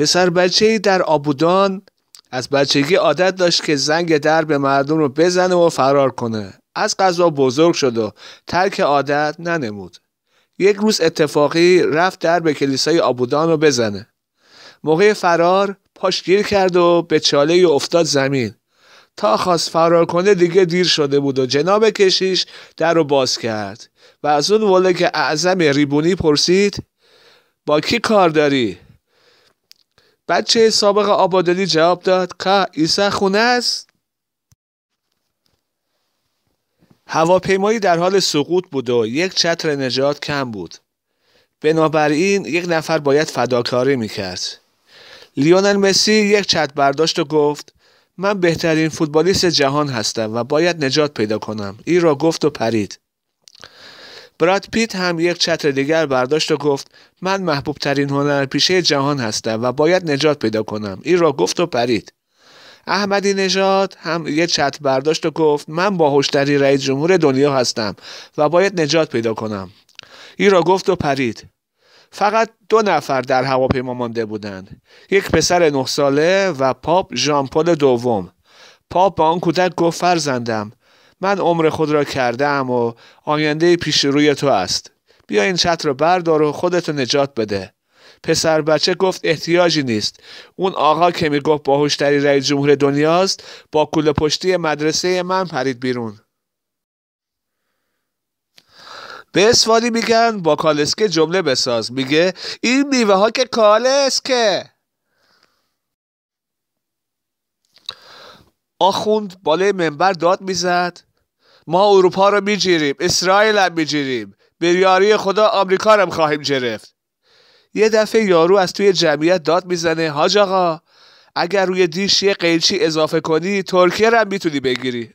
پسر بچه در آبودان از بچگی عادت داشت که زنگ در به مردم رو بزنه و فرار کنه از قضا بزرگ شد و ترک عادت ننمود یک روز اتفاقی رفت در به کلیسای آبودان رو بزنه موقع فرار پاش گیر کرد و به چاله افتاد زمین تا خواست فرار کنه دیگه دیر شده بود و جناب کشیش در رو باز کرد و از اون وله که اعظم ریبونی پرسید با کی کار داری؟ بچه سابق آبادلی جواب داد که ایسا خونه است هواپیمایی در حال سقوط بود و یک چتر نجات کم بود بنابراین یک نفر باید فداکاری میکرد لیونل مسی یک چتر برداشت و گفت من بهترین فوتبالیست جهان هستم و باید نجات پیدا کنم این را گفت و پرید براد پیت هم یک چتر دیگر برداشت و گفت من محبوب ترین پیشه جهان هستم و باید نجات پیدا کنم این را گفت و پرید احمدی نژاد هم یک چتر برداشت و گفت من با هشتری رئیس جمهور دنیا هستم و باید نجات پیدا کنم این را گفت و پرید فقط دو نفر در هواپیما مانده بودند یک پسر نه ساله و پاپ ژان دوم پاپ به آن کودک گفت فرزندم من عمر خود را کردم و آینده پیش روی تو است بیا این چتر را بردار و خودت نجات بده پسر بچه گفت احتیاجی نیست اون آقا که میگفت هوشتری رئیس جمهور دنیاست با کل پشتی مدرسه من پرید بیرون به میگن با کالسکه جمله بساز میگه این میوه ها که کالسکه آخوند بالای منبر داد میزد ما اروپا رو میگیریم اسرائیل هم میگیریم به یاری خدا آمریکا رو خواهیم گرفت یه دفعه یارو از توی جمعیت داد میزنه حاج آقا اگر روی دیش یه قیچی اضافه کنی ترکیه رو میتونی بگیری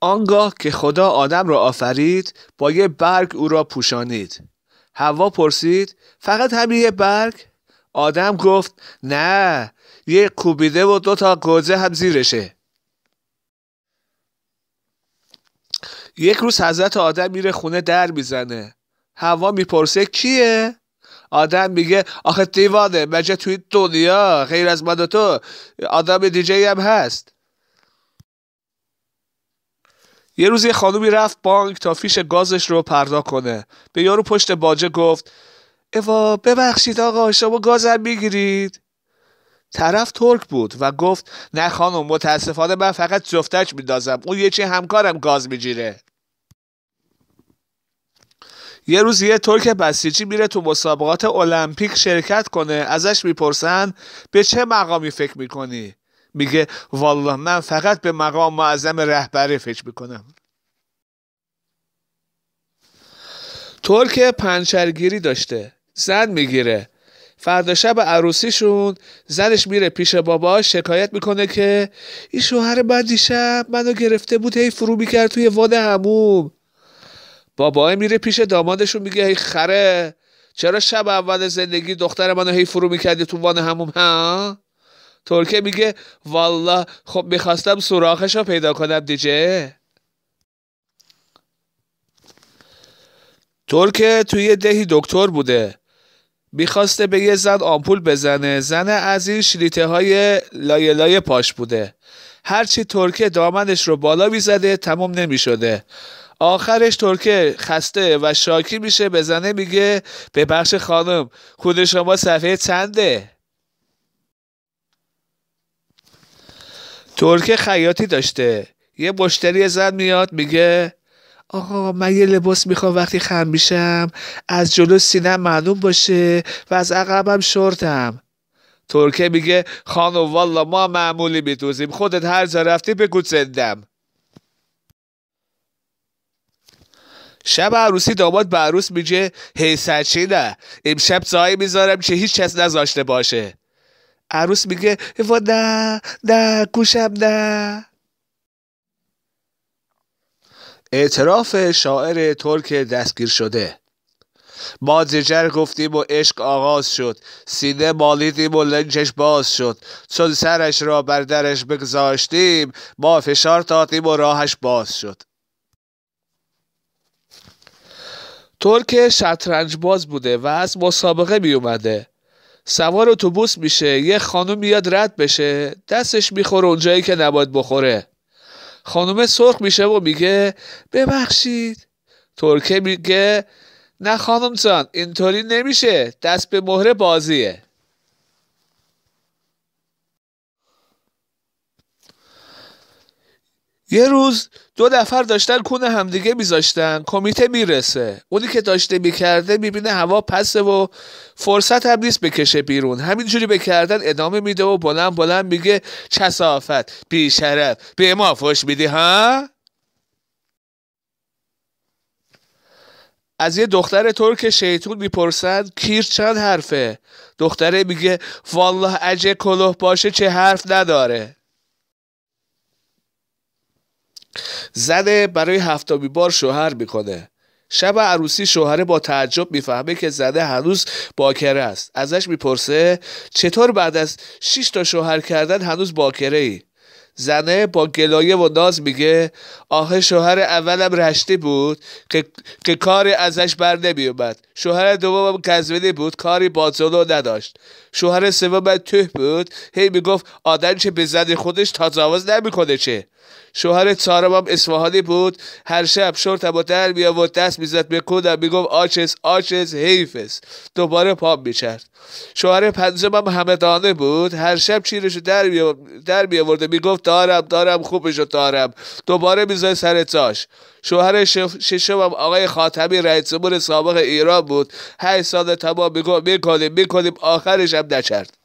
آنگاه که خدا آدم را آفرید با یه برگ او را پوشانید هوا پرسید فقط همین یه برگ آدم گفت نه یه کوبیده و دو تا گوزه هم زیرشه یک روز حضرت آدم میره خونه در میزنه هوا میپرسه کیه؟ آدم میگه آخه دیوانه مجه توی دنیا غیر از من و تو آدم دیجی هم هست یه روز یه خانومی رفت بانک تا فیش گازش رو پردا کنه به یارو پشت باجه گفت اوا ببخشید آقا شما گازم میگیرید طرف ترک بود و گفت نه خانم متاسفانه من فقط جفتش میندازم اون یه چی همکارم گاز میگیره یه روز یه ترک بسیجی میره تو مسابقات المپیک شرکت کنه ازش میپرسن به چه مقامی فکر میکنی میگه والله من فقط به مقام معظم رهبری فکر میکنم ترک پنچرگیری داشته زن میگیره فردا شب عروسیشون زنش میره پیش بابا شکایت میکنه که این شوهر من دیشب منو گرفته بود هی فرو میکرد توی وان هموم بابا میره پیش دامادشون میگه هی خره چرا شب اول زندگی دختر منو هی فرو میکردی تو وان هموم ها ترکه میگه والله خب میخواستم سوراخش رو پیدا کنم دیجه ترکه توی دهی دکتر بوده میخواسته به یه زن آمپول بزنه زن از این شلیته های لایه لایه پاش بوده هرچی ترکه دامنش رو بالا میزده تمام نمیشده آخرش ترکه خسته و شاکی میشه به زنه میگه به بخش خانم خود شما صفحه چنده ترکه خیاطی داشته یه مشتری زن میاد میگه آقا من یه لباس میخوام وقتی خم میشم از جلو سینه معلوم باشه و از عقبم شورتم ترکه میگه خانم والا ما معمولی میدوزیم خودت هر جا رفتی بگو زندم شب عروسی داماد به عروس میگه هی سچی نه امشب جایی میذارم که هیچ کس نذاشته باشه عروس میگه و نه نه گوشم نه اعتراف شاعر ترک دستگیر شده ما جر گفتیم و عشق آغاز شد سینه مالیدیم و لنجش باز شد چون سرش را بر درش بگذاشتیم ما فشار دادیم و راهش باز شد ترک شطرنج باز بوده و از مسابقه می اومده سوار اتوبوس میشه یه خانم میاد رد بشه دستش میخوره اونجایی که نباید بخوره خانومه سرخ میشه و میگه ببخشید ترکه میگه نه خانم جان اینطوری نمیشه دست به مهره بازیه یه روز دو نفر داشتن کون همدیگه میذاشتن کمیته میرسه اونی که داشته میکرده میبینه هوا پسه و فرصت هم نیست بکشه بیرون همینجوری به کردن ادامه میده و بلند بلند میگه چسافت بیشرف به ما فش میدی ها از یه دختر ترک شیطون میپرسن کیر چند حرفه دختره میگه والله اجه کلوه باشه چه حرف نداره زده برای هفتمی بار شوهر میکنه شب عروسی شوهره با تعجب میفهمه که زده هنوز باکره است ازش میپرسه چطور بعد از 6 تا شوهر کردن هنوز باکره ای زنه با گلایه و ناز میگه آخه شوهر اولم رشته بود که, که کاری ازش بر نمیومد شوهر دومم گزمینی بود کاری با نداشت شوهر سومم توه بود هی میگفت آدم چه به زن خودش تجاوز نمیکنه چه شوهر هم اسفهانی بود هر شب شرتم و در می و دست میزد به کودم میگفت آچس آچس حیفس دوباره پام میچرد شوهر همه دانه بود هر شب چیرش در می می میگفت دارم دارم خوبشو دارم دوباره میزد سر تاش شوهر ششمم آقای خاتمی رئیس جمهور سابق ایران بود هشت سال تمام میگفت میکنیم میکنیم آخرش هم نچرد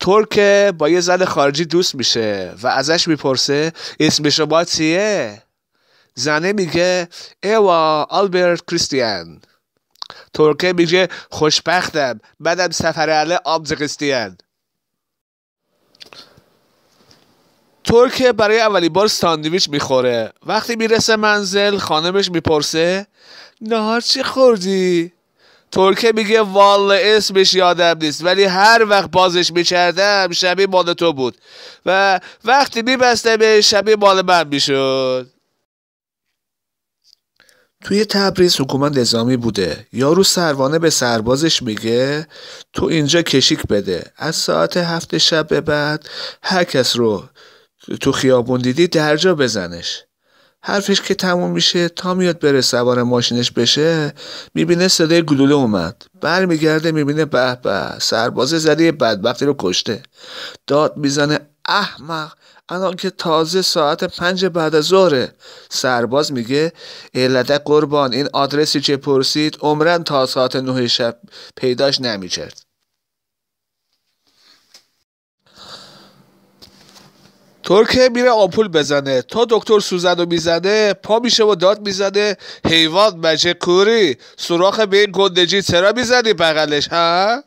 ترک با یه زن خارجی دوست میشه و ازش میپرسه اسم شما چیه زنه میگه اوا آلبرت کریستیان ترکه میگه خوشبختم منم اله آبز کریستیان ترکه برای اولین بار ساندویچ میخوره وقتی میرسه منزل خانمش میپرسه نهار چی خوردی ترکه میگه وال اسمش یادم نیست ولی هر وقت بازش میکردم شبیه مال تو بود و وقتی به شبیه مال من میشد توی تبریز حکومت نظامی بوده یارو سروانه به سربازش میگه تو اینجا کشیک بده از ساعت هفت شب به بعد هر کس رو تو خیابون دیدی درجا بزنش حرفش که تموم میشه تا میاد بره سوار ماشینش بشه میبینه صدای گلوله اومد برمیگرده میبینه به به سرباز زده بدبختی رو کشته داد میزنه احمق الان که تازه ساعت پنج بعد از ظهره سرباز میگه علده قربان این آدرسی که پرسید عمرن تا ساعت نه شب پیداش نمیکرد ترکه میره آمپول بزنه تا دکتر سوزن رو میزنه پا میشه و داد میزنه حیوان مجه کوری سوراخ به این گندجی چرا میزنی بغلش ها؟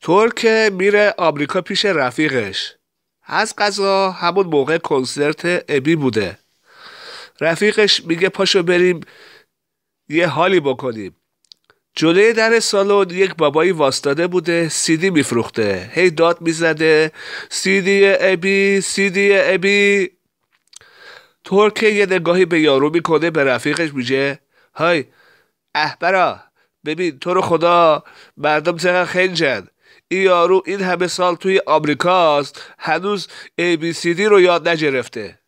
ترکه میره آمریکا پیش رفیقش از قضا همون موقع کنسرت ابی بوده رفیقش میگه پاشو بریم یه حالی بکنیم جلوی در سالن یک بابایی واستاده بوده سیدی میفروخته هی داد میزده سیدی ابی سیدی ابی ترکه یه نگاهی به یارو میکنه به رفیقش میگه های احبرا ببین تو رو خدا مردم چقدر خنجن این یارو این همه سال توی آمریکاست هنوز ABCD رو یاد نگرفته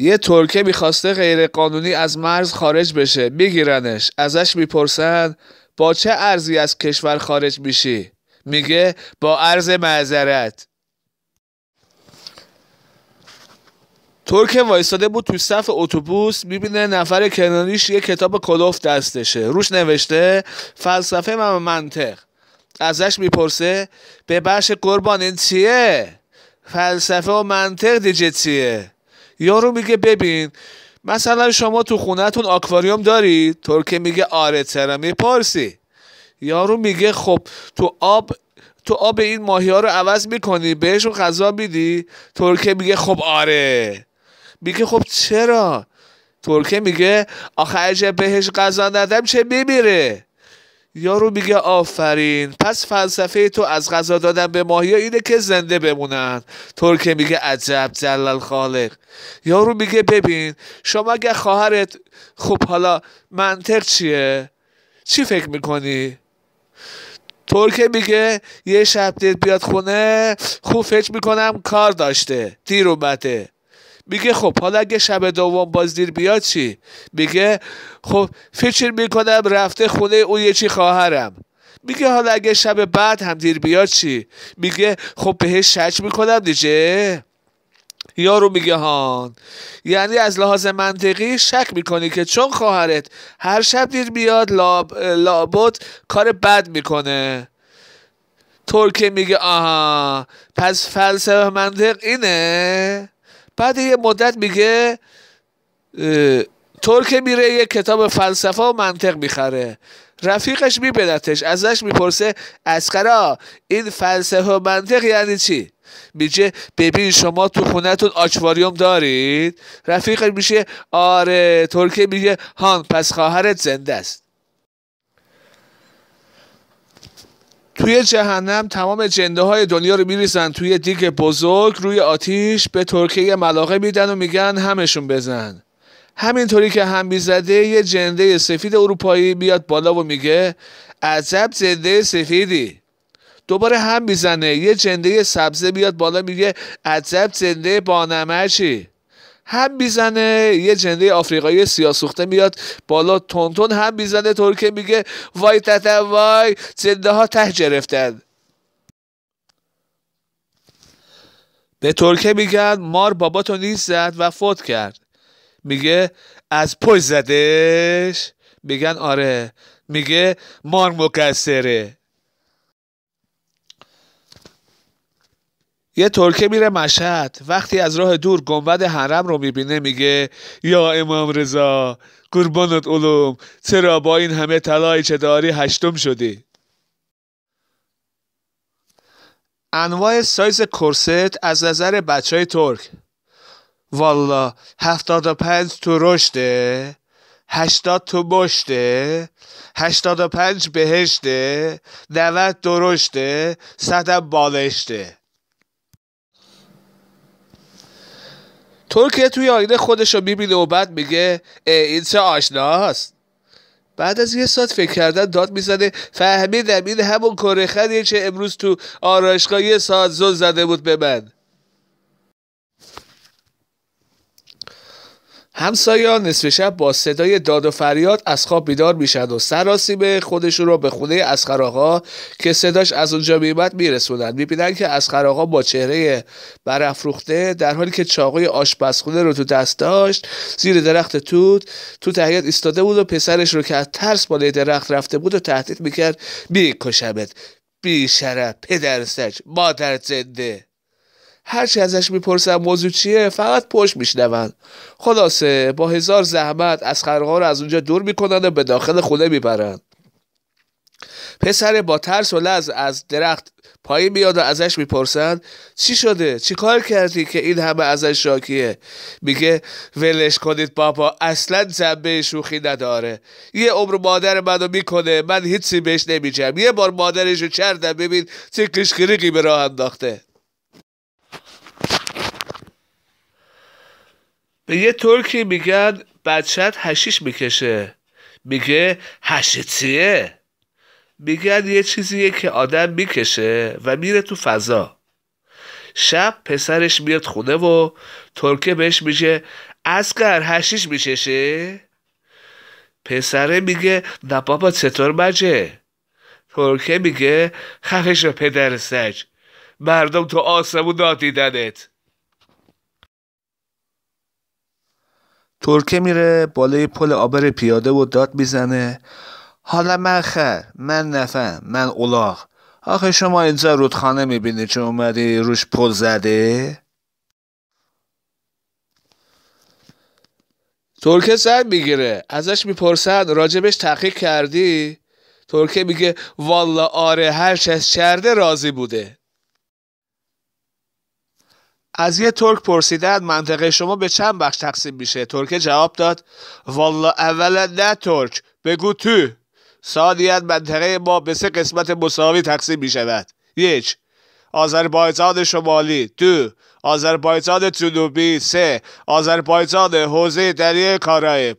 یه ترکه میخواسته غیر قانونی از مرز خارج بشه میگیرنش ازش میپرسن با چه ارزی از کشور خارج میشی میگه با ارز معذرت ترک وایستاده بود تو صف اتوبوس میبینه نفر کنانیش یه کتاب کلوف دستشه روش نوشته فلسفه و منطق ازش میپرسه به برش قربان این چیه فلسفه و منطق دیجه چیه یارو میگه ببین مثلا شما تو خونهتون آکواریوم داری ترکه میگه آره چرا میپرسی یارو میگه خب تو آب تو آب این ماهی ها رو عوض میکنی بهشون غذا میدی ترکه میگه خب آره میگه خب چرا ترکه میگه آخه اجه بهش غذا ندم چه میمیره یارو میگه آفرین پس فلسفه تو از غذا دادن به ماهی اینه که زنده بمونن ترکه میگه عجب جلال خالق یارو میگه ببین شما اگه خواهرت خب حالا منطق چیه چی فکر میکنی ترکه میگه یه شب دید بیاد خونه خوب فکر میکنم کار داشته دیر بده میگه خب حالا اگه شب دوم باز دیر بیاد چی میگه خب فکر میکنم رفته خونه اون چی خواهرم میگه حالا اگه شب بعد هم دیر بیاد چی میگه خب بهش شک میکنم دیگه یارو میگه هان یعنی از لحاظ منطقی شک میکنی که چون خواهرت هر شب دیر بیاد لابوت لابد کار بد میکنه ترکه میگه آها پس فلسفه منطق اینه بعد یه مدت میگه ترک میره یه کتاب فلسفه و منطق میخره رفیقش میبندتش ازش میپرسه اسقرا این فلسفه و منطق یعنی چی میگه ببین شما تو خونهتون آچواریوم دارید رفیقش میشه آره ترکه میگه هان پس خواهرت زنده است توی جهنم تمام جنده های دنیا رو میریزن توی دیگ بزرگ روی آتیش به ترکیه ملاقه میدن و میگن همشون بزن همینطوری که هم بیزده یه جنده سفید اروپایی میاد بالا و میگه عجب جنده سفیدی دوباره هم میزنه یه جنده سبزه میاد بالا میگه عجب جنده بانمچی. هم میزنه یه جنده آفریقایی سیاسوخته میاد بالا تون هم میزنه ترکه میگه وای تتا وای زنده ها ته به ترکه میگن مار بابا تو نیز زد و فوت کرد میگه از پشت زدش میگن آره میگه مار مکسره یه ترکه میره مشهد وقتی از راه دور گنبد حرم رو میبینه میگه یا امام رضا قربانت علوم چرا با این همه طلای چه داری هشتم شدی انواع سایز کرست از نظر بچه های ترک والا هفتاد و پنج تو رشده هشتاد تو بشته هشتاد و پنج بهشته نوت درشته صدم بالشته که توی آینه خودش رو میبینه و بعد میگه این چه آشناست بعد از یه ساعت فکر کردن داد میزنه فهمیدم این همون کرهخریه چه امروز تو آرایشگاه یه ساعت زده بود به من همسایه نصف شب با صدای داد و فریاد از خواب بیدار میشد و به خودشون رو به خونه اسخراقا که صداش از اونجا میمد میرسونن میبینن که اسخراقا با چهره برافروخته در حالی که چاقوی آشپزخونه رو تو دست داشت زیر درخت توت تو تحیید ایستاده بود و پسرش رو که از ترس بالای درخت رفته بود و تهدید میکرد میکشمت بیشرف پدر سج مادر زنده هرچی ازش میپرسم موضوع چیه فقط پشت میشنوند. خلاصه با هزار زحمت از خرقه رو از اونجا دور میکنن و به داخل خونه میبرن پسر با ترس و لز از درخت پایین میاد و ازش میپرسند چی شده چی کار کردی که این همه ازش شاکیه میگه ولش کنید بابا اصلا زنبه شوخی نداره یه عمر مادر منو میکنه من هیچی بهش نمیجم یه بار مادرشو چردم ببین چه کشکریقی به راه انداخته به یه ترکی میگن بچت هشیش میکشه میگه چیه؟ میگن یه چیزیه که آدم میکشه و میره تو فضا شب پسرش میاد خونه و ترکه بهش میگه اسکر هشیش میچشه؟ پسره میگه نه بابا چطور مجه ترکه میگه خفش و پدر سج مردم تو آسمون نادیدنت ترکه میره بالای پل آبر پیاده و داد میزنه حالا من خر من نفهم من اولاغ آخه شما اینجا رودخانه میبینی چون اومدی روش پل زده ترکه سر میگیره ازش میپرسن راجبش تحقیق کردی ترکه میگه والا آره هر از کرده راضی بوده از یه ترک پرسیدند منطقه شما به چند بخش تقسیم میشه ترک جواب داد والا اولا نه ترک بگو تو سادیت منطقه ما به سه قسمت مساوی تقسیم می یک آذربایجان شمالی دو آذربایجان جنوبی سه آذربایجان حوزه دریای کارائب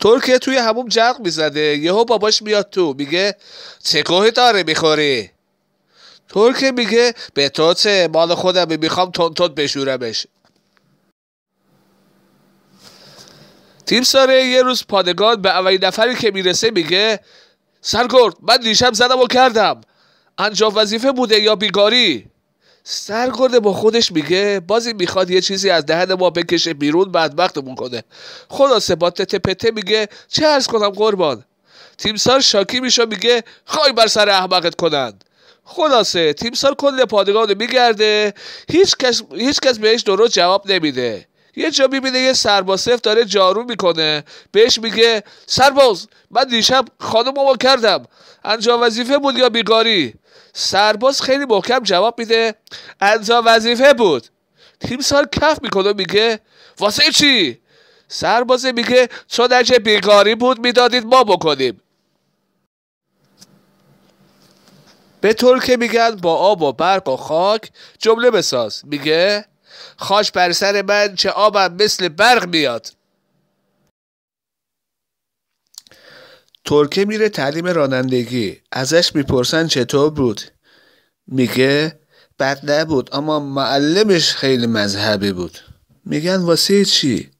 ترکیه توی همون جرق میزده، یهو باباش میاد تو میگه چه داره میخوری طور که میگه به توته مال خودم میخوام بشوره بشه. تیم ساره یه روز پادگان به اولین نفری که میرسه میگه سرگرد من دیشب زدم و کردم انجام وظیفه بوده یا بیگاری سرگرد با خودش میگه بازی میخواد یه چیزی از دهن ما بکشه بیرون بدبختمون کنه خدا با تته پته میگه چه ارز کنم قربان تیمسار شاکی میشه میگه خواهی بر سر احمقت کنند خلاصه سال کل پادگان رو میگرده هیچ کس, هیچ کس بهش درست جواب نمیده یه جا میبینه یه سرباسف داره جارو میکنه بهش میگه سرباز من دیشب خانممو کردم انجام وظیفه بود یا بیگاری سرباز خیلی محکم جواب میده انجام وظیفه بود تیم سال کف میکنه میگه واسه چی سربازه میگه چون اگه بیگاری بود میدادید ما بکنیم به طور که میگن با آب و برق و خاک جمله بساز میگه خاش بر سر من چه آبم مثل برق میاد ترکه میره تعلیم رانندگی ازش میپرسن چطور بود میگه بد نبود اما معلمش خیلی مذهبی بود میگن واسه چی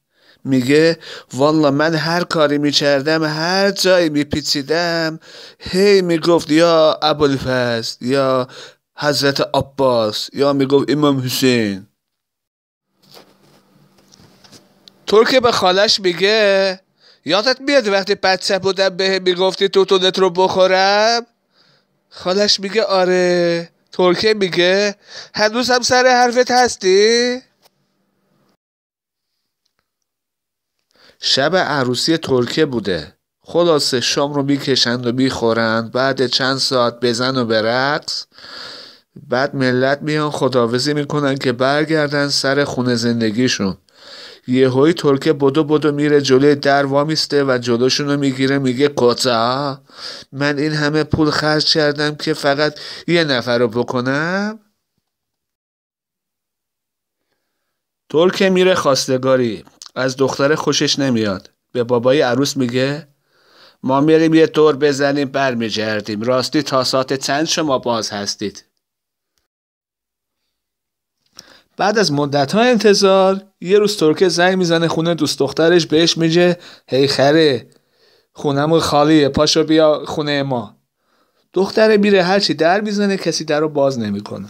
میگه والا من هر کاری میکردم هر جایی میپیچیدم هی میگفت یا ابوالفضل یا حضرت عباس یا میگفت امام حسین طور به خالش میگه یادت میاد وقتی بچه بودم به میگفتی تو تونت رو بخورم خالش میگه آره ترکه میگه هنوز هم سر حرفت هستی؟ شب عروسی ترکه بوده خلاصه شام رو میکشند و میخورند بعد چند ساعت بزن و برقص بعد ملت میان خداوزی میکنن که برگردن سر خونه زندگیشون یه یهوی ترکه بدو بدو میره جلوی در وامیسته و جلوشون میگیره میگه کتا من این همه پول خرج کردم که فقط یه نفر رو بکنم ترکه میره خاستگاری از دختره خوشش نمیاد به بابای عروس میگه ما میریم یه دور بزنیم برمیگردیم راستی تا ساعت چند شما باز هستید بعد از مدت ها انتظار یه روز ترکه زنگ میزنه خونه دوست دخترش بهش میگه هی خره ما خالیه پاشو بیا خونه ما دختره میره هرچی در میزنه کسی در رو باز نمیکنه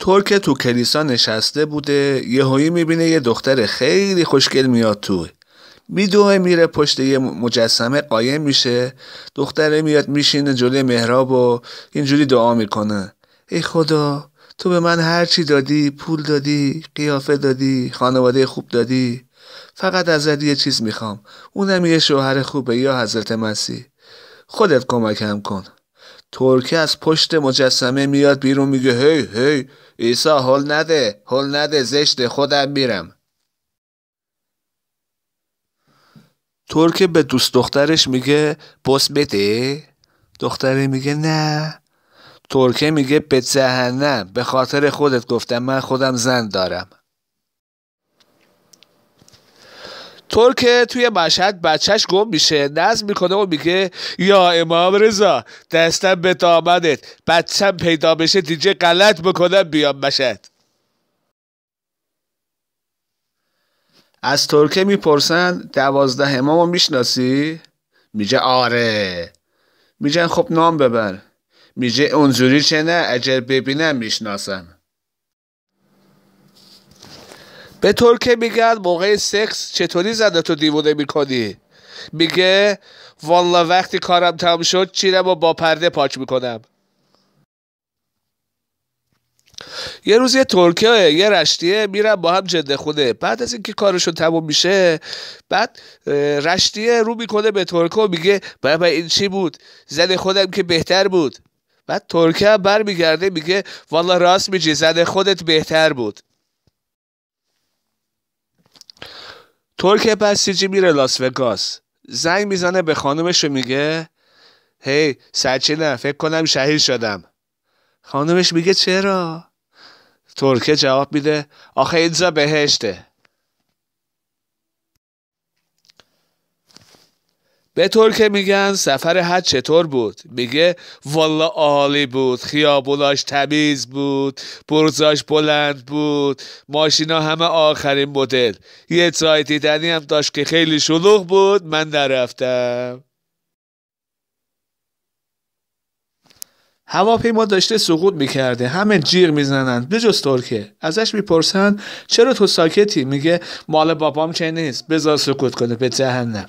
ترک تو کلیسا نشسته بوده یهویی میبینه یه دختر خیلی خوشگل میاد تو میدوه میره پشت یه مجسمه قایم میشه دختره میاد میشینه جلوی محراب و اینجوری دعا میکنه ای خدا تو به من هر چی دادی پول دادی قیافه دادی خانواده خوب دادی فقط ازت یه چیز میخوام اونم یه شوهر خوبه یا حضرت مسیح خودت کمکم کن ترکه از پشت مجسمه میاد بیرون میگه هی هی ایسا حل نده حل نده زشت خودم میرم ترکه به دوست دخترش میگه بس بده دختره میگه نه ترکه میگه به جهنم به خاطر خودت گفتم من خودم زن دارم طور که توی مشهد بچهش گم میشه نزد میکنه و میگه یا امام رضا دستم به دامنت بچم پیدا بشه دیجه غلط بکنم بیام مشهد از ترکه میپرسن دوازده امامو میشناسی؟ میگه آره میگن خب نام ببر میگه اونجوری چه نه اگر ببینم میشناسم به طور که میگن موقع سکس چطوری زنده تو دیوونه میکنی میگه والا وقتی کارم تموم شد چیرم و با پرده پاچ میکنم یه روز یه ترکیه یه رشتیه میرم با هم جده خونه بعد از اینکه کارشون تموم میشه بعد رشتیه رو میکنه به ترکه و میگه بابا این چی بود زن خودم که بهتر بود بعد ترکه هم میگرده میگه والا راست میگی زن خودت بهتر بود ترک بسیجی میره لاس وگاس زنگ میزنه به خانومش و میگه هی نه فکر کنم شهید شدم خانومش میگه چرا؟ ترکه جواب میده آخه اینجا بهشته به طور که میگن سفر حج چطور بود میگه والا عالی بود خیابوناش تمیز بود برزاش بلند بود ماشینا همه آخرین مدل یه جای دیدنی هم داشت که خیلی شلوغ بود من نرفتم هواپیما داشته سقوط میکرده همه جیغ میزنند بجز ترکه ازش میپرسند چرا تو ساکتی میگه مال بابام چه نیست بذار سقوط کنه به جهنم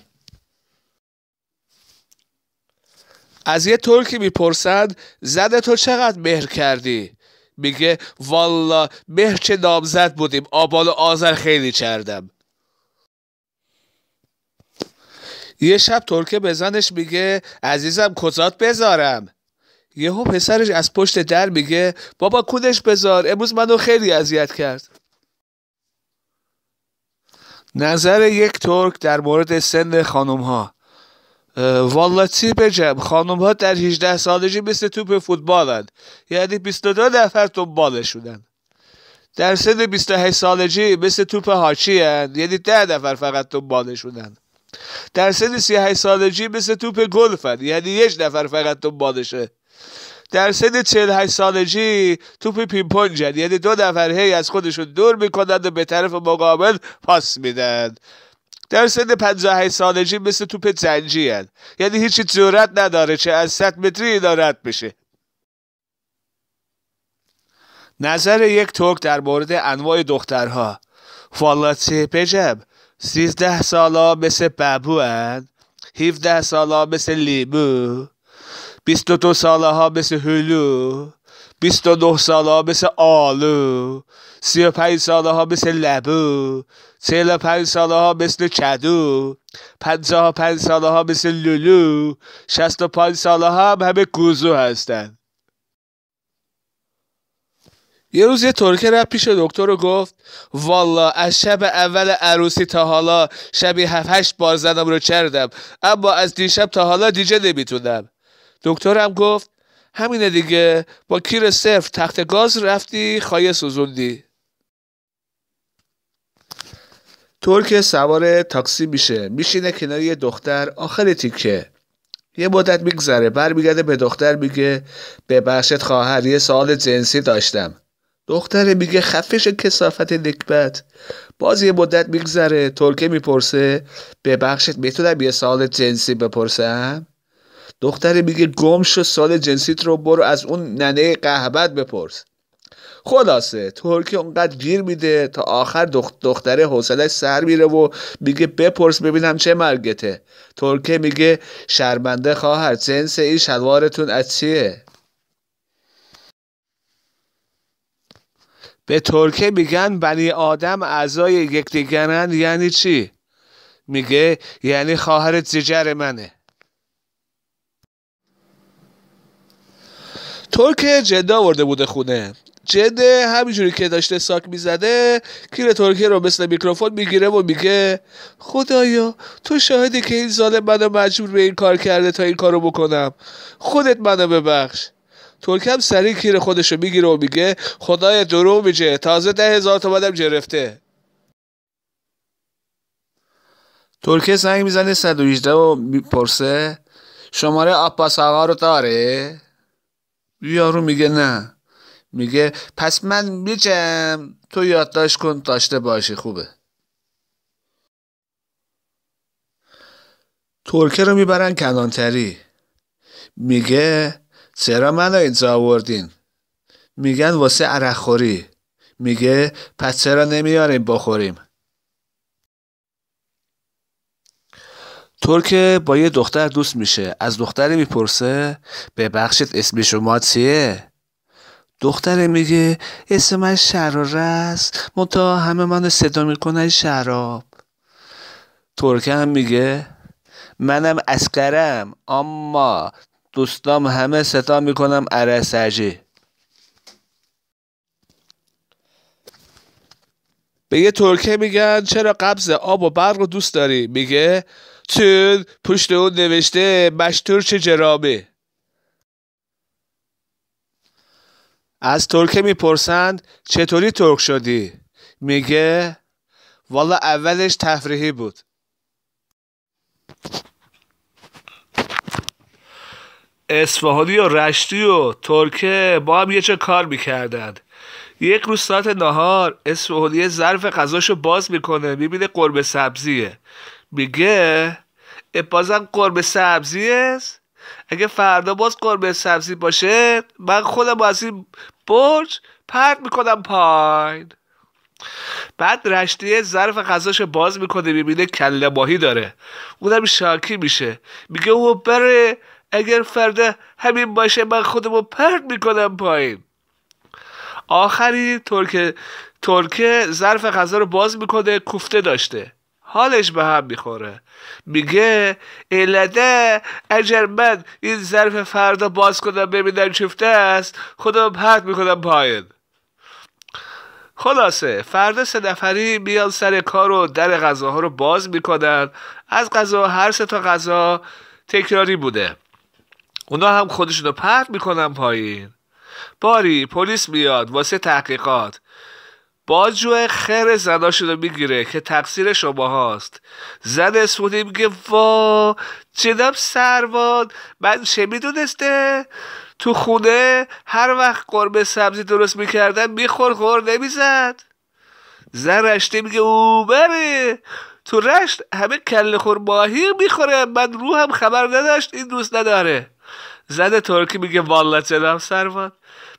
از یه ترکی میپرسند زد تو چقدر مهر کردی میگه والا مهر چه نامزد بودیم آبال و آزر خیلی کردم یه شب ترکه به زنش میگه عزیزم کزات بذارم یهو پسرش از پشت در میگه بابا کودش بذار امروز منو خیلی اذیت کرد نظر یک ترک در مورد سن خانم ها والا چی بگم خانم ها در 18 سالگی مثل توپ فوتبال هند یعنی 22 نفر شدن در سن 28 سالگی مثل توپ هاچی هند یعنی 10 نفر فقط شدن در سن 38 سالگی مثل توپ گلف هند یعنی یک نفر فقط بالشه. در سن 48 سالگی توپ هند یعنی دو نفر هی از خودشون دور میکنند و به طرف مقابل پاس میدن در سن 58 سالگی مثل توپ زنجی هن. یعنی هیچی جرأت نداره چه از 100 متری اینا رد بشه نظر یک ترک در مورد انواع دخترها والا چه 13 سیزده سالا مثل بابو هن. 17 سالا مثل لیمو 22 ساله ها مثل هلو 29 ساله ها مثل آلو 35 ساله ها مثل لبو 45 ساله ها مثل کدو 55 ساله ها مثل لولو 65 ساله ها هم همه گوزو هستن یه روز یه ترکه رفت پیش دکتر و گفت والا از شب اول عروسی تا حالا شبی هفت هشت بار زدم رو چردم اما از دیشب تا حالا دیجه نمیتونم دکترم گفت همینه دیگه با کیر صرف تخت گاز رفتی خایه سوزوندی ترک سوار تاکسی میشه میشینه کنار یه دختر آخر تیکه یه مدت میگذره برمیگرده به دختر میگه به بخشت خواهر یه سوال جنسی داشتم دختره میگه خفش کسافت نکبت باز یه مدت میگذره ترکه میپرسه به بخشت میتونم یه سوال جنسی بپرسم دختره میگه گم شو سال جنسیت رو برو از اون ننه قهبت بپرس خلاصه ترکی اونقدر گیر میده تا آخر دخ... دختره حوصلش سر میره و میگه بپرس ببینم چه مرگته ترکه میگه شرمنده خواهر جنس این شلوارتون از چیه به ترکه میگن بنی آدم اعضای یکدیگرن یعنی چی میگه یعنی خواهر زیجر منه ترک جدا آورده بوده خونه جده همینجوری که داشته ساک میزده کیر ترکیه رو مثل میکروفون میگیره و میگه خدایا تو شاهدی که این ظالم منو مجبور به این کار کرده تا این کارو بکنم خودت منو ببخش ترکیه هم سریع کیر خودش رو میگیره و میگه خدای درو میجه تازه ده هزار تومدم جرفته ترکه سنگ میزنه 118 و میپرسه شماره آپاس آقا رو داره یارو میگه نه میگه پس من میچم تو یادداشت کن داشته باشی خوبه ترکه رو میبرن کنانتری میگه چرا منو اینجا آوردین میگن واسه عرق خوری میگه پس چرا نمیاریم بخوریم ترکه با یه دختر دوست میشه از دختری میپرسه ببخشید اسم شما چیه دختره میگه اسم من شراره است منتها همه منو صدا میکنن شراب ترکه هم میگه منم اسکرم اما دوستام همه صدا میکنم ارسجی به یه ترکه میگن چرا قبض آب و برق رو دوست داری میگه چون پشت اون نوشته مشتور چه جرامه از ترکه میپرسند چطوری ترک شدی؟ میگه والا اولش تفریحی بود اسفهانی و رشتی و ترکه با هم یه چه کار میکردند یک روز ساعت نهار اسفهانی ظرف قضاشو باز میکنه میبینه قرب سبزیه میگه بازم قرمه سبزی است اگه فردا باز قرمه سبزی باشه من خودم از این برج پرد میکنم پایین بعد رشتیه ظرف غذاش باز میکنه میبینه کله ماهی داره اونم شاکی میشه میگه او بره اگر فردا همین باشه من خودمو پرد میکنم پایین آخری ترکه ترکه ظرف غذا رو باز میکنه کوفته داشته حالش به هم میخوره میگه ایلده اگر من این ظرف فردا باز کنم ببینم چفته است خودم پرد میکنم پایین خلاصه فردا سه نفری میان سر کار و در غذاها رو باز میکنن از غذا هر سه تا غذا تکراری بوده اونا هم خودشون رو پرد میکنن پایین باری پلیس میاد واسه تحقیقات باجو خیر زناشون شده میگیره که تقصیر شما هاست زن اسمونی میگه وا جناب سروان من چه میدونسته تو خونه هر وقت قرمه سبزی درست میکردن میخور خور نمیزد زن رشته میگه او بره تو رشت همه کل خور ماهی میخوره من هم خبر نداشت این دوست نداره زن ترکی میگه والا جناب سروان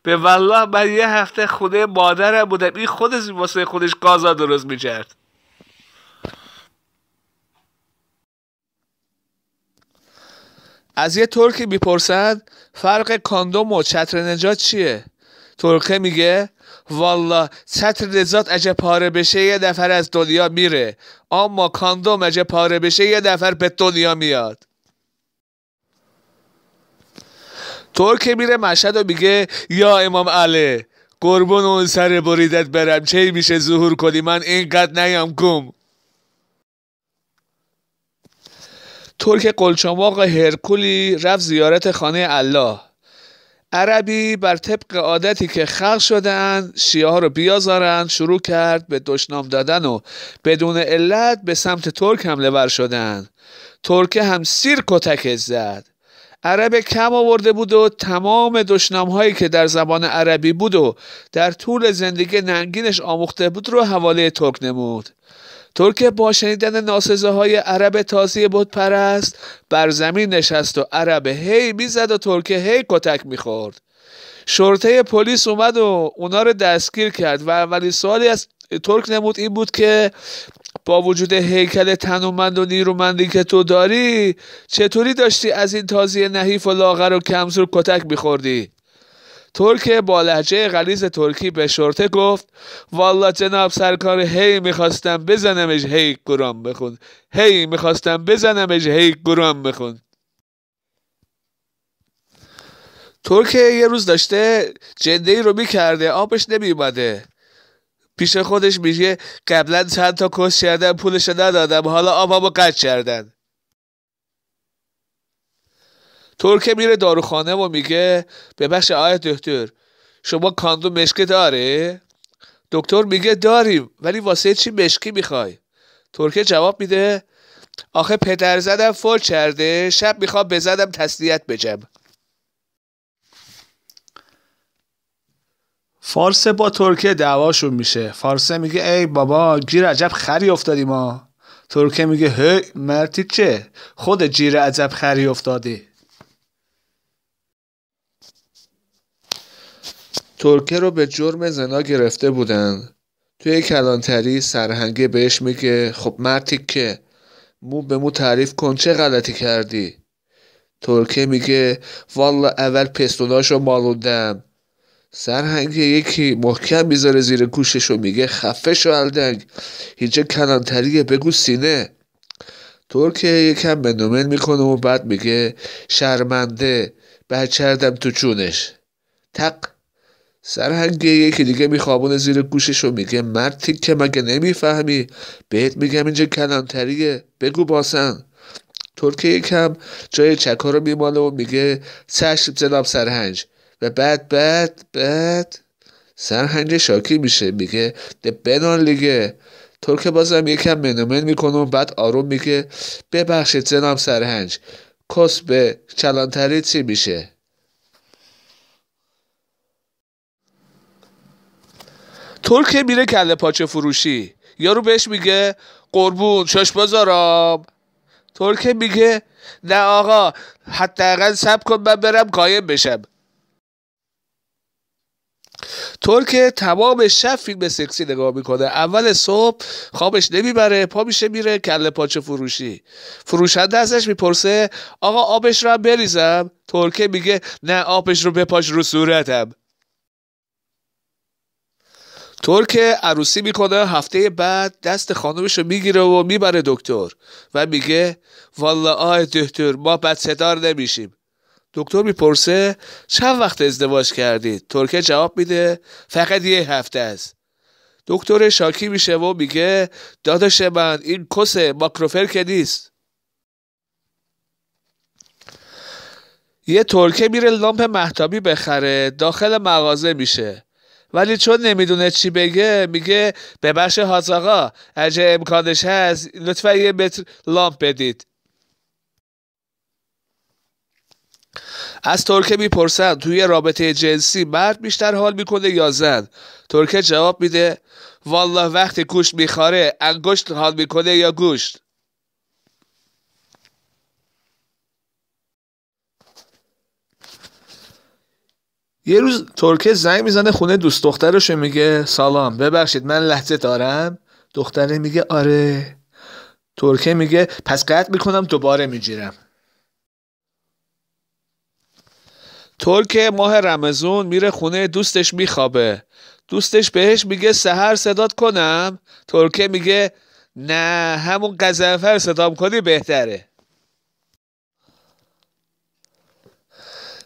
به والله من یه هفته خونه مادرم بودم این خودش واسه خودش گازا درست میکرد از یه ترکی میپرسد فرق کاندوم و چتر نجات چیه ترکه میگه والا چتر نجات اگه پاره بشه یه نفر از دنیا میره اما کاندوم اگه پاره بشه یه نفر به دنیا میاد طور میره مشهد و میگه یا امام علی قربون اون سر بریدت برم چه میشه ظهور کنی من اینقدر نیام گم ترک قلچماق هرکولی رفت زیارت خانه الله عربی بر طبق عادتی که خلق شدن شیعه ها رو بیازارن شروع کرد به دشنام دادن و بدون علت به سمت ترک حمله ور شدن ترکه هم سیر کتک زد عرب کم آورده بود و تمام دشنام هایی که در زبان عربی بود و در طول زندگی ننگینش آموخته بود رو حواله ترک نمود ترک با شنیدن ناسزه های عرب تازی بود پرست بر زمین نشست و عرب هی میزد و ترک هی کتک میخورد شرطه پلیس اومد و اونا رو دستگیر کرد و اولین سوالی از ترک نمود این بود که با وجود هیکل تنومند و نیرومندی که تو داری چطوری داشتی از این تازی نحیف و لاغر و کمزور کتک میخوردی؟ ترکه با لحجه غلیز ترکی به شرطه گفت والا جناب سرکار هی میخواستم بزنمش هی گرام بخون هی میخواستم بزنمش هی گرام بخون ترکه یه روز داشته جنده ای رو میکرده آبش نمیومده پیش خودش میگه قبلا چند تا کش کردن پولش ندادم حالا آبامو قد کردن ترکه میره داروخانه و میگه ببخش آقای دکتر شما کاندوم مشکه داره؟ دکتر میگه داریم ولی واسه چی مشکی میخوای؟ ترکه جواب میده آخه پدر زدم فول کرده شب میخوام بزنم تسلیت بجم فارسه با ترکه دعواشون میشه فارسه میگه ای بابا گیر عجب خری افتادی ما ترکه میگه هی مرتی چه خود جیر عجب خری افتادی ترکه رو به جرم زنا گرفته بودن توی کلانتری سرهنگه بهش میگه خب مرتی که مو به مو تعریف کن چه غلطی کردی ترکه میگه والا اول پستوناشو رو مالوندم سرهنگ یکی محکم میذاره زیر گوشش و میگه خفه شو الدنگ اینجا کلانتریه بگو سینه که یکم بندومن میکنه و بعد میگه شرمنده بچردم تو چونش تق سرهنگ یکی دیگه میخوابونه زیر گوشش و میگه مرد که مگه نمیفهمی بهت میگم اینجا کلانتریه بگو باسن که یکم جای چکا رو میماله و میگه سشت جناب سرهنگ و بعد بعد بعد سرهنگ شاکی میشه میگه ده دیگه لیگه که بازم یکم منومن میکنه بعد آروم میگه ببخشید زنم سرهنج کس به چلانتری چی میشه ترکه میره کل پاچه فروشی یارو بهش میگه قربون چش بازارم ترکه میگه نه آقا حداقل سب کن من برم قایم بشم طور تمام شب فیلم سکسی نگاه میکنه اول صبح خوابش نمیبره پا میشه میره کله پاچه فروشی فروشنده ازش میپرسه آقا آبش رو هم بریزم ترکه میگه نه آبش رو بپاش رو صورتم طور عروسی میکنه هفته بعد دست خانمش رو میگیره و میبره دکتر و میگه والا آه دکتر ما صدار نمیشیم دکتر میپرسه چند وقت ازدواج کردید ترکه جواب میده فقط یه هفته است دکتر شاکی میشه و میگه داداش من این کس ماکروفر که نیست یه ترکه میره لامپ محتابی بخره داخل مغازه میشه ولی چون نمیدونه چی بگه میگه ببخش حاج آقا اگه امکانش هست لطفا یه متر لامپ بدید از ترکه میپرسن توی رابطه جنسی مرد بیشتر حال میکنه یا زن ترکه جواب میده والله وقتی گوشت میخاره انگشت حال میکنه یا گوشت یه روز ترکه زنگ میزنه خونه دوست دخترش میگه سلام ببخشید من لحظه دارم دختره میگه آره ترکه میگه پس قطع میکنم دوباره میگیرم که ماه رمزون میره خونه دوستش میخوابه دوستش بهش میگه سهر صداد کنم ترکه میگه نه همون قزنفر صدام کنی بهتره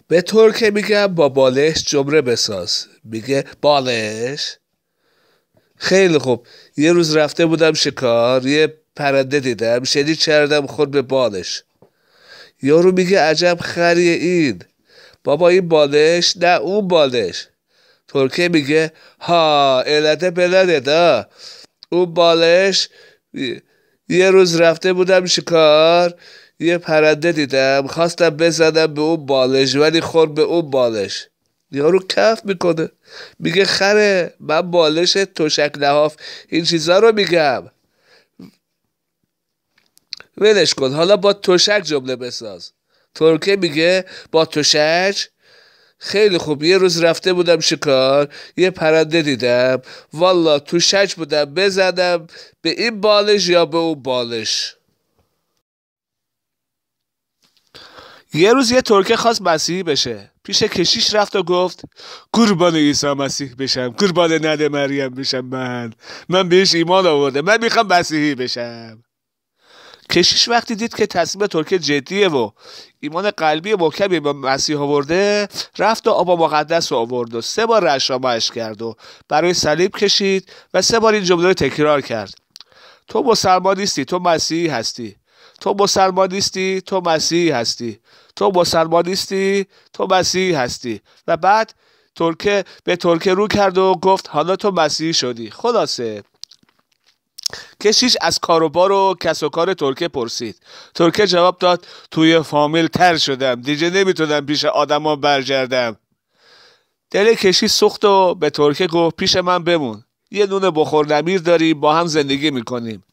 به ترکه میگم با بالش جمره بساز میگه بالش خیلی خوب یه روز رفته بودم شکار یه پرنده دیدم شدید چردم خود به بالش یارو میگه عجب خریه این بابا این بالش نه اون بالش ترکه میگه ها علت بلده دا اون بالش یه روز رفته بودم شکار یه پرنده دیدم خواستم بزنم به اون بالش ولی خور به اون بالش یارو کف میکنه میگه خره من بالش توشک نهاف این چیزا رو میگم ولش کن حالا با توشک جمله بساز ترکه میگه با توشک خیلی خوب یه روز رفته بودم شکار یه پرنده دیدم والا تو بودم بزنم به این بالش یا به اون بالش یه روز یه ترکه خواست مسیحی بشه پیش کشیش رفت و گفت قربان عیسی مسیح بشم قربان نده مریم بشم من من بهش ایمان آورده من میخوام مسیحی بشم کشیش وقتی دید که تصمیم ترکیه جدیه و ایمان قلبی محکمی به مسیح آورده رفت و آب مقدس رو آورد و سه بار رش کرد و برای صلیب کشید و سه بار این جمله رو تکرار کرد تو مسلمان تو مسیحی هستی تو مسلمان تو مسیحی هستی تو مسلمان تو مسیحی هستی و بعد ترکه به ترکه رو کرد و گفت حالا تو مسیحی شدی خلاصه کشیش از کاروبار و کس و کار ترکه پرسید ترکه جواب داد توی فامیل تر شدم دیگه نمیتونم پیش آدما برگردم دل کشیش سوخت و به ترکه گفت پیش من بمون یه نون بخور نمیر داریم با هم زندگی میکنیم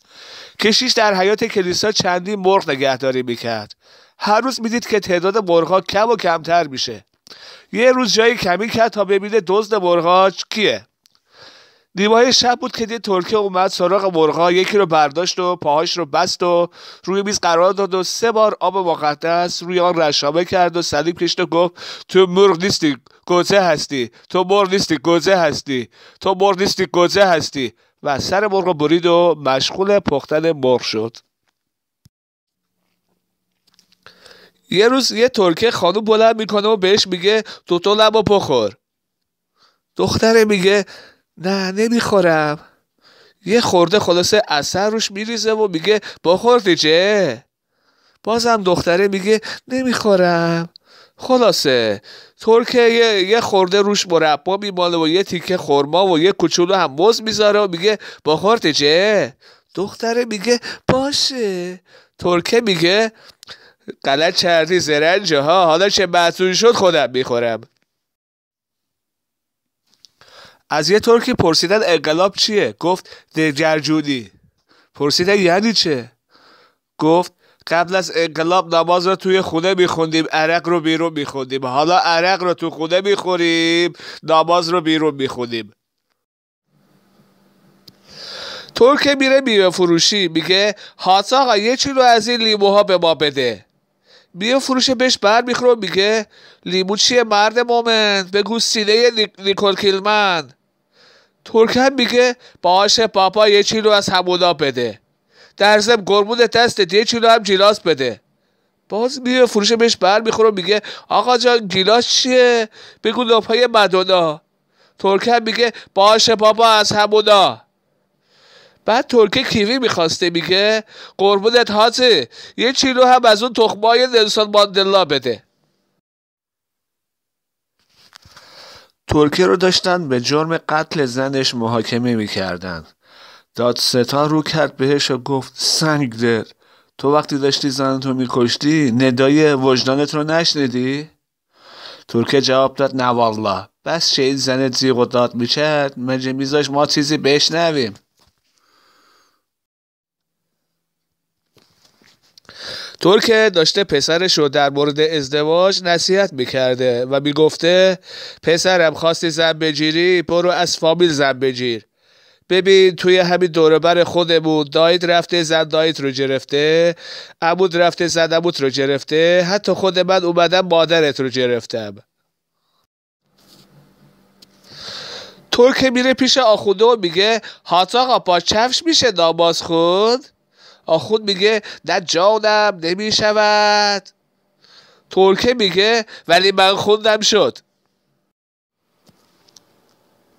کشیش در حیات کلیسا چندی مرغ نگهداری میکرد هر روز میدید که تعداد مرغها کم و کمتر میشه یه روز جایی کمی کرد تا ببینه دزد مرغها کیه نیمای شب بود که دید ترکه اومد سراغ مرغا یکی رو برداشت و پاهاش رو بست و روی میز قرار داد و سه بار آب مقدس روی آن رشابه کرد و صلیب کشت و گفت تو مرغ نیستی گوزه هستی تو مرغ نیستی گوزه هستی تو مرغ نیستی گوزه هستی و سر مرغ برید و مشغول پختن مرغ شد یه روز یه ترکه خانم بلند میکنه و بهش میگه تو لبا بخور دختره میگه نه نمیخورم یه خورده خلاصه اثر روش میریزه و میگه بخور دیجه بازم دختره میگه نمیخورم خلاصه ترکه یه, یه خورده روش مربا میماله و یه تیکه خورما و یه کوچولو هم وز میذاره و میگه بخور دیجه دختره میگه باشه ترکه میگه غلط کردی زرنجه ها حالا چه معتون شد خودم میخورم از یه ترکی پرسیدن انقلاب چیه گفت دگرجونی پرسیدن یعنی چه گفت قبل از انقلاب نماز رو توی خونه میخوندیم عرق رو بیرون میخوندیم حالا عرق رو تو خونه میخوریم نماز رو بیرون میخونیم که میره میوه فروشی میگه حاج آقا یه چی رو از این لیموها به ما بده میوه فروشه بهش بر میخوره میگه لیمو چیه مرد مومن بگو سینه نیکول کیلمن ترکم میگه باشه پاپا یه چیلو از همونا بده در زم گربون دستت یه چیلو هم جیلاس بده باز میگه فروش بهش بر میخوره میگه آقا جان گیلاس چیه بگو لپای مدونا ترکم میگه باشه پاپا از همونا بعد ترکه کیوی میخواسته میگه قربونت حاجه یه چیلو هم از اون تخمای نلسان ماندلا بده ترکیه رو داشتن به جرم قتل زنش محاکمه میکردن دادستان رو کرد بهش و گفت سنگ در تو وقتی داشتی زنتو میکشتی ندای وجدانت رو نشنیدی؟ ترکیه جواب داد نه بس چه این زنت زیغ و داد میکرد مجه میذاش ما چیزی بشنویم طور که داشته پسرش رو در مورد ازدواج نصیحت میکرده و میگفته پسرم خواستی زن بگیری برو از فامیل زن بگیر ببین توی همین دوربر خودمون دایت رفته زن دایت رو گرفته عمود رفته زن عمود رو گرفته حتی خود من اومدم مادرت رو گرفتم که میره پیش آخونده و میگه هاتاقا پا با چفش میشه ناماز خود آخون میگه جانم نمیشود ترکه میگه ولی من خوندم شد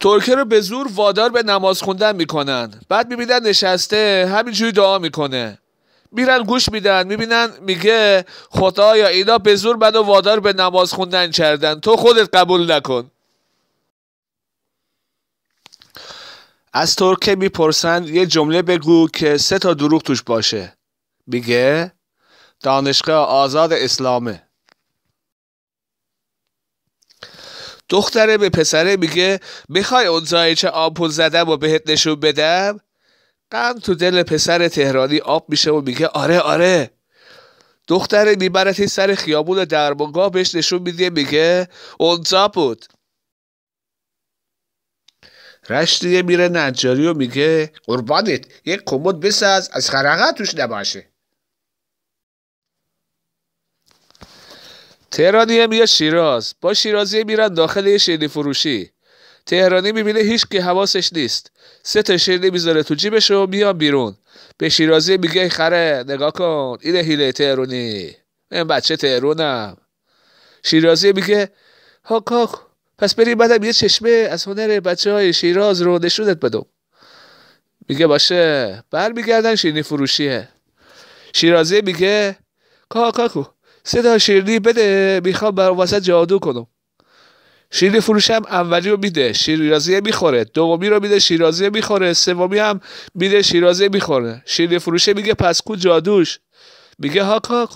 ترکه رو به زور وادار به نماز خوندن میکنن بعد میبینن نشسته همینجوری دعا میکنه میرن گوش میدن میبینن میگه خدایا اینا به زور منو وادار به نماز خوندن کردن تو خودت قبول نکن از ترکه میپرسند یه جمله بگو که سه تا دروغ توش باشه میگه دانشگاه آزاد اسلامه دختره به پسره میگه میخوای اون چه آمپول زدم و بهت نشون بدم قم تو دل پسر تهرانی آب میشه و میگه آره آره دختره میبرت سر خیابون درمانگاه بهش نشون میده میگه اونجا بود رشت میره نجاری و میگه قربانت یک کمود بساز از خرقه توش نباشه تهرانیه میگه شیراز با شیرازی میرن داخل یه شیرنی فروشی تهرانی میبینه هیچ که حواسش نیست سه تا شیرنی میذاره تو جیبش و میان بیرون به شیرازی میگه خره نگاه کن اینه هیله تهرانی من بچه تهرونم شیرازی میگه ها پس بری بعدم یه چشمه از هنر بچه های شیراز رو نشونت بدم میگه باشه بر برمیگردن شیرنی فروشیه شیرازی میگه کاکاکو سه تا شیرنی بده میخوام بر واسه جادو کنم شیرنی هم اولی رو میده شیرازی میخوره دومی رو میده شیرازی میخوره سومی هم میده شیرازی میخوره شیرنی فروشه میگه پس کو جادوش میگه هاکاک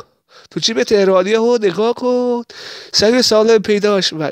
تو به تهرانی ها نگاه کن سر سالم پیداش و...